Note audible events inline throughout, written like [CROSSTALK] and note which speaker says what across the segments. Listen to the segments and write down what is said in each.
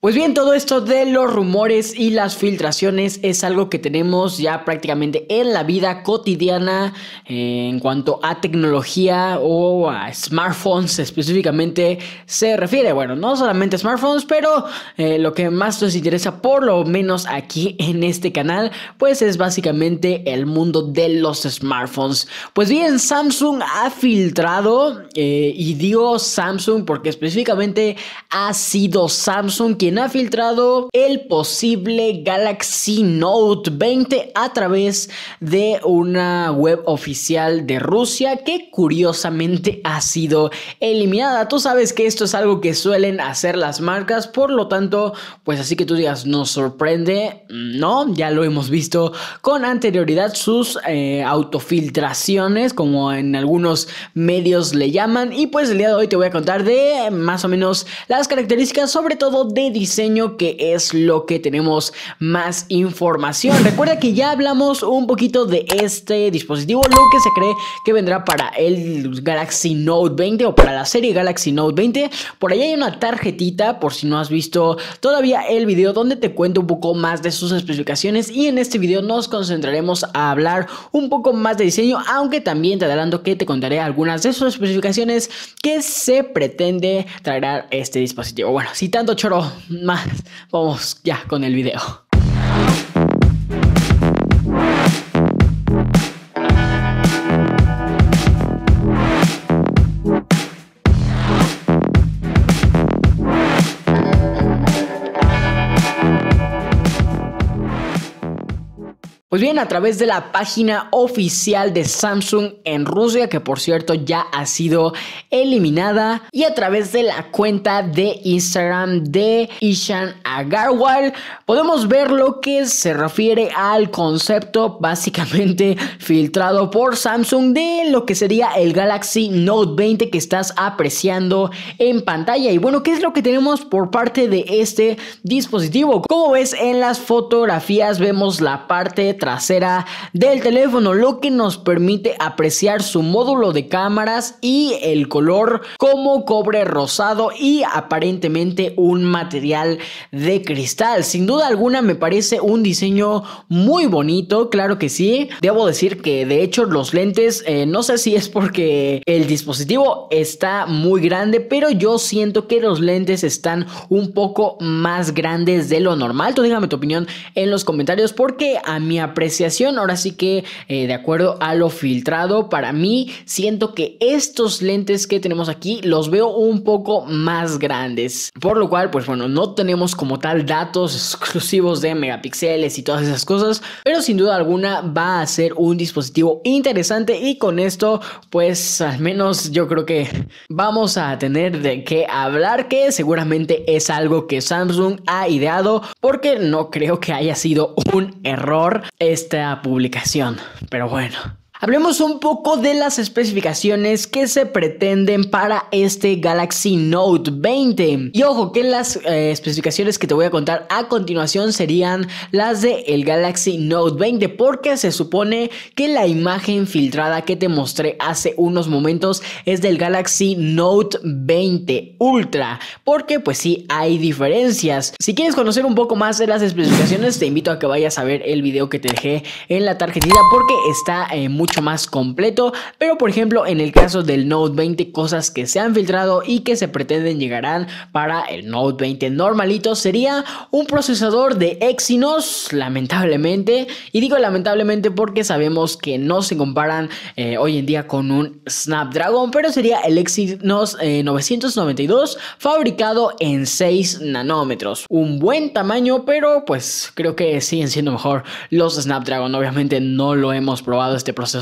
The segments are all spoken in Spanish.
Speaker 1: Pues bien, todo esto de los rumores y las filtraciones es algo que tenemos ya prácticamente en la vida cotidiana eh, en cuanto a tecnología o a smartphones específicamente se refiere. Bueno, no solamente smartphones, pero eh, lo que más nos interesa por lo menos aquí en este canal, pues es básicamente el mundo de los smartphones. Pues bien, Samsung ha filtrado, eh, y digo Samsung porque específicamente ha sido Samsung quien ha filtrado el posible Galaxy Note 20 a través de una web oficial de Rusia que curiosamente ha sido eliminada. Tú sabes que esto es algo que suelen hacer las marcas, por lo tanto, pues así que tú digas, nos sorprende, no, ya lo hemos visto con anterioridad sus eh, autofiltraciones, como en algunos medios le llaman, y pues el día de hoy te voy a contar de más o menos las características, sobre todo de diseño que es lo que tenemos más información. Recuerda que ya hablamos un poquito de este dispositivo, lo que se cree que vendrá para el Galaxy Note 20 o para la serie Galaxy Note 20. Por ahí hay una tarjetita, por si no has visto todavía el video donde te cuento un poco más de sus especificaciones y en este video nos concentraremos a hablar un poco más de diseño, aunque también te adelanto que te contaré algunas de sus especificaciones que se pretende traer este dispositivo. Bueno, si tanto choro más, vamos ya con el video. Pues bien, a través de la página oficial de Samsung en Rusia, que por cierto ya ha sido eliminada, y a través de la cuenta de Instagram de Ishan Agarwal, podemos ver lo que se refiere al concepto básicamente filtrado por Samsung de lo que sería el Galaxy Note 20 que estás apreciando en pantalla. Y bueno, ¿qué es lo que tenemos por parte de este dispositivo? Como ves en las fotografías, vemos la parte trasera del teléfono, lo que nos permite apreciar su módulo de cámaras y el color como cobre rosado y aparentemente un material de cristal. Sin duda alguna me parece un diseño muy bonito, claro que sí. Debo decir que de hecho los lentes, eh, no sé si es porque el dispositivo está muy grande, pero yo siento que los lentes están un poco más grandes de lo normal. Tú dígame tu opinión en los comentarios porque a mi apreciación, ahora sí que eh, de acuerdo a lo filtrado, para mí siento que estos lentes que tenemos aquí los veo un poco más grandes. Por lo cual, pues bueno, no tenemos como tal datos exclusivos de megapíxeles y todas esas cosas, pero sin duda alguna va a ser un dispositivo interesante y con esto, pues al menos yo creo que vamos a tener de qué hablar, que seguramente es algo que Samsung ha ideado, porque no creo que haya sido un error esta publicación. Pero bueno, Hablemos un poco de las especificaciones que se pretenden para este Galaxy Note 20. Y ojo que las eh, especificaciones que te voy a contar a continuación serían las del el Galaxy Note 20 porque se supone que la imagen filtrada que te mostré hace unos momentos es del Galaxy Note 20 Ultra porque pues sí hay diferencias. Si quieres conocer un poco más de las especificaciones te invito a que vayas a ver el video que te dejé en la tarjetita porque está en... Eh, muy más completo, pero por ejemplo en el caso del Note 20 cosas que se han filtrado y que se pretenden llegarán para el Note 20 normalito sería un procesador de Exynos, lamentablemente, y digo lamentablemente porque sabemos que no se comparan eh, hoy en día con un Snapdragon, pero sería el Exynos 992 eh, fabricado en 6 nanómetros, un buen tamaño, pero pues creo que siguen siendo mejor los Snapdragon, obviamente no lo hemos probado este procesador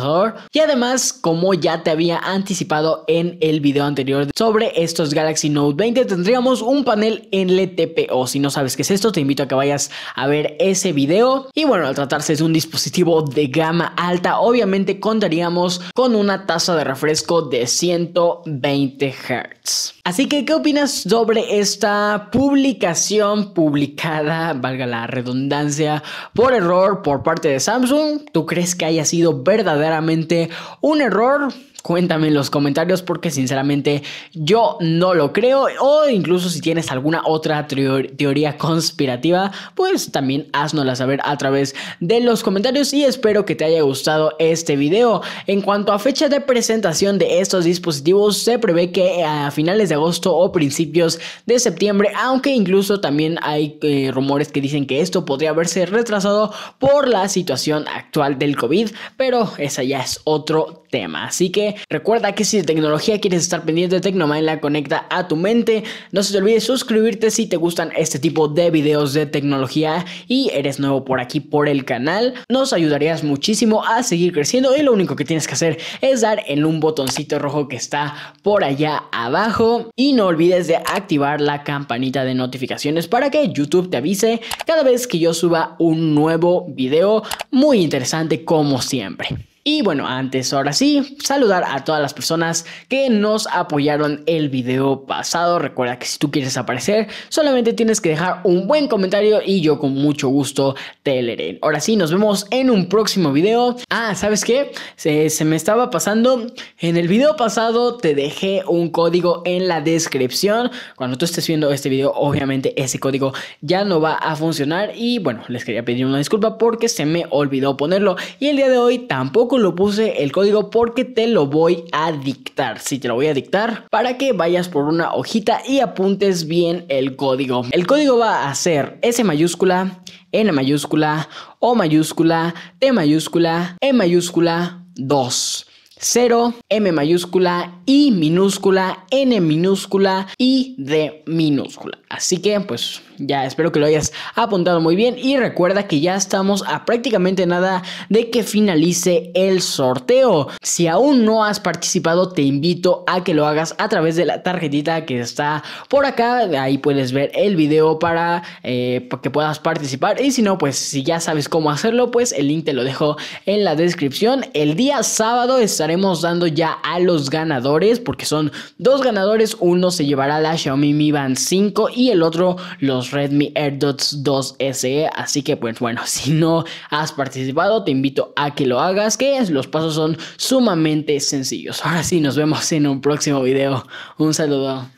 Speaker 1: y además, como ya te había anticipado en el video anterior sobre estos Galaxy Note 20, tendríamos un panel en LTPO. Si no sabes qué es esto, te invito a que vayas a ver ese video. Y bueno, al tratarse de un dispositivo de gama alta, obviamente contaríamos con una tasa de refresco de 120 Hz. Así que, ¿qué opinas sobre esta publicación publicada, valga la redundancia, por error por parte de Samsung? ¿Tú crees que haya sido verdadera? Claramente un error Cuéntame en los comentarios porque sinceramente yo no lo creo. O incluso si tienes alguna otra teoría conspirativa, pues también haznosla saber a través de los comentarios y espero que te haya gustado este video. En cuanto a fecha de presentación de estos dispositivos, se prevé que a finales de agosto o principios de septiembre, aunque incluso también hay eh, rumores que dicen que esto podría haberse retrasado por la situación actual del COVID, pero esa ya es otro tema. Así que recuerda que si de tecnología quieres estar pendiente, Tecnomine la conecta a tu mente. No se te olvide suscribirte si te gustan este tipo de videos de tecnología y eres nuevo por aquí por el canal. Nos ayudarías muchísimo a seguir creciendo y lo único que tienes que hacer es dar en un botoncito rojo que está por allá abajo y no olvides de activar la campanita de notificaciones para que YouTube te avise cada vez que yo suba un nuevo video muy interesante como siempre. Y bueno, antes, ahora sí, saludar a todas las personas que nos apoyaron el video pasado. Recuerda que si tú quieres aparecer, solamente tienes que dejar un buen comentario y yo con mucho gusto te leeré. Ahora sí, nos vemos en un próximo video. Ah, ¿sabes qué? Se, se me estaba pasando. En el video pasado te dejé un código en la descripción. Cuando tú estés viendo este video, obviamente ese código ya no va a funcionar. Y bueno, les quería pedir una disculpa porque se me olvidó ponerlo. Y el día de hoy tampoco lo puse el código porque te lo voy a dictar. Si te lo voy a dictar para que vayas por una hojita y apuntes bien el código. El código va a ser S mayúscula, N mayúscula, O mayúscula, T mayúscula, E mayúscula 2. 0, M mayúscula, I minúscula, N minúscula y D minúscula. Así que pues ya espero que lo hayas apuntado muy bien y recuerda que ya estamos a prácticamente nada de que finalice el sorteo. Si aún no has participado te invito a que lo hagas a través de la tarjetita que está por acá. Ahí puedes ver el video para eh, que puedas participar y si no pues si ya sabes cómo hacerlo pues el link te lo dejo en la descripción. El día sábado está estaremos dando ya a los ganadores, porque son dos ganadores, uno se llevará la Xiaomi Mi Band 5 y el otro los Redmi AirDots 2 SE, así que pues bueno, [LAUGHS] si no has participado, te invito a que lo hagas, que los pasos son sumamente sencillos. Ahora sí, nos vemos en un próximo video. Un saludo.